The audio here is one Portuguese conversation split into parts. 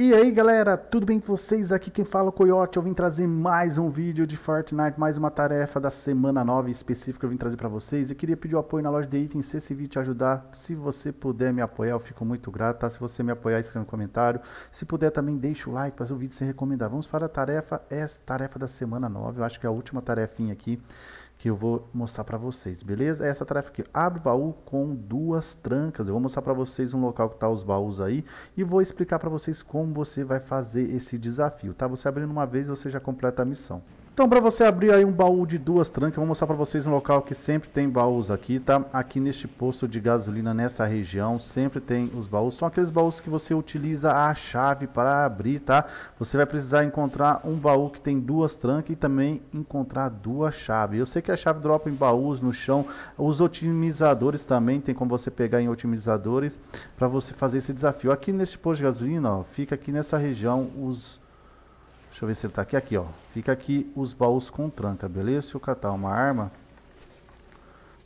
E aí galera, tudo bem com vocês? Aqui quem fala é o Coyote, eu vim trazer mais um vídeo de Fortnite, mais uma tarefa da semana 9 específica eu vim trazer para vocês. Eu queria pedir o apoio na loja de itens, se esse vídeo te ajudar, se você puder me apoiar, eu fico muito grato, tá? Se você me apoiar, escreva um comentário. Se puder também, deixa o like para o vídeo ser recomendado. Vamos para a tarefa, tarefa da semana 9, eu acho que é a última tarefinha aqui que eu vou mostrar para vocês, beleza? É essa tarefa aqui, abre o baú com duas trancas. Eu vou mostrar para vocês um local que tá os baús aí e vou explicar para vocês como você vai fazer esse desafio, tá? Você abrindo uma vez, você já completa a missão. Então, para você abrir aí um baú de duas trancas, eu vou mostrar para vocês um local que sempre tem baús aqui, tá? Aqui neste posto de gasolina, nessa região, sempre tem os baús. São aqueles baús que você utiliza a chave para abrir, tá? Você vai precisar encontrar um baú que tem duas trancas e também encontrar duas chaves. Eu sei que a chave dropa em baús, no chão. Os otimizadores também, tem como você pegar em otimizadores para você fazer esse desafio. Aqui neste posto de gasolina, ó, fica aqui nessa região os Deixa eu ver se ele tá aqui. Aqui, ó. Fica aqui os baús com tranca, beleza? Se eu catar uma arma...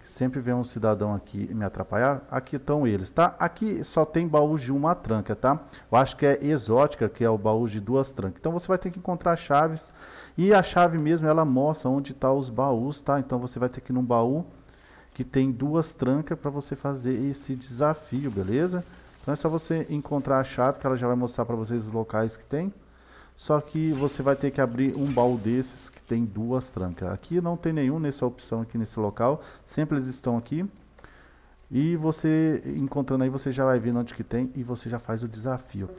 Sempre vem um cidadão aqui me atrapalhar. Aqui estão eles, tá? Aqui só tem baú de uma tranca, tá? Eu acho que é exótica, que é o baú de duas trancas. Então você vai ter que encontrar chaves. E a chave mesmo, ela mostra onde tá os baús, tá? Então você vai ter que ir num baú que tem duas trancas para você fazer esse desafio, beleza? Então é só você encontrar a chave, que ela já vai mostrar para vocês os locais que tem. Só que você vai ter que abrir um baú desses que tem duas trancas. Aqui não tem nenhum nessa opção aqui nesse local. Sempre eles estão aqui. E você encontrando aí, você já vai vendo onde que tem e você já faz o desafio.